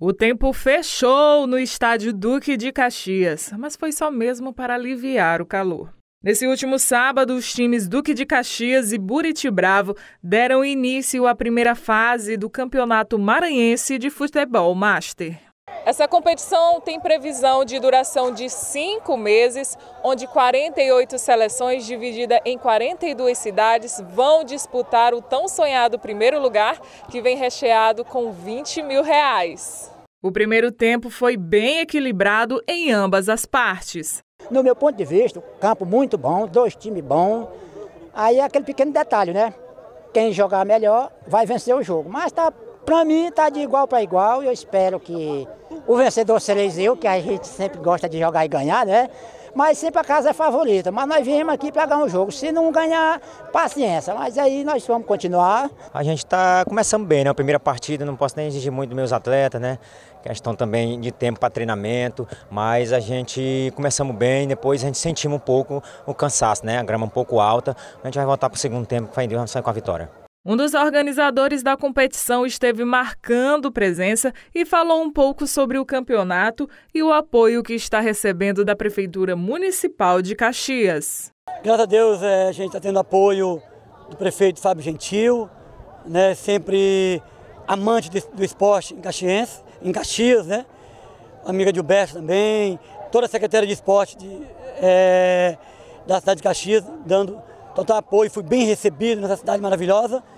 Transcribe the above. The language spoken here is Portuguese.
O tempo fechou no estádio Duque de Caxias, mas foi só mesmo para aliviar o calor. Nesse último sábado, os times Duque de Caxias e Buriti Bravo deram início à primeira fase do Campeonato Maranhense de Futebol Master. Essa competição tem previsão de duração de cinco meses, onde 48 seleções divididas em 42 cidades vão disputar o tão sonhado primeiro lugar, que vem recheado com 20 mil reais. O primeiro tempo foi bem equilibrado em ambas as partes. No meu ponto de vista, campo muito bom, dois times bons. Aí é aquele pequeno detalhe, né? Quem jogar melhor vai vencer o jogo. Mas tá para mim tá de igual para igual e eu espero que o vencedor seja eu, que a gente sempre gosta de jogar e ganhar, né? Mas sempre a casa é favorita. Mas nós viemos aqui para ganhar um jogo. Se não ganhar, paciência. Mas aí nós vamos continuar. A gente está começando bem, né? A primeira partida, não posso nem exigir muito dos meus atletas, né? Questão também de tempo para treinamento. Mas a gente começamos bem, depois a gente sentimos um pouco o cansaço, né? A grama um pouco alta. A gente vai voltar para o segundo tempo, vai com a vitória. Um dos organizadores da competição esteve marcando presença e falou um pouco sobre o campeonato e o apoio que está recebendo da Prefeitura Municipal de Caxias. Graças a Deus, é, a gente está tendo apoio do prefeito Fábio Gentil, né, sempre amante do esporte em Caxias, em Caxias, né? Amiga de Uberto também, toda a secretária de esporte de, é, da cidade de Caxias, dando total apoio, fui bem recebido nessa cidade maravilhosa.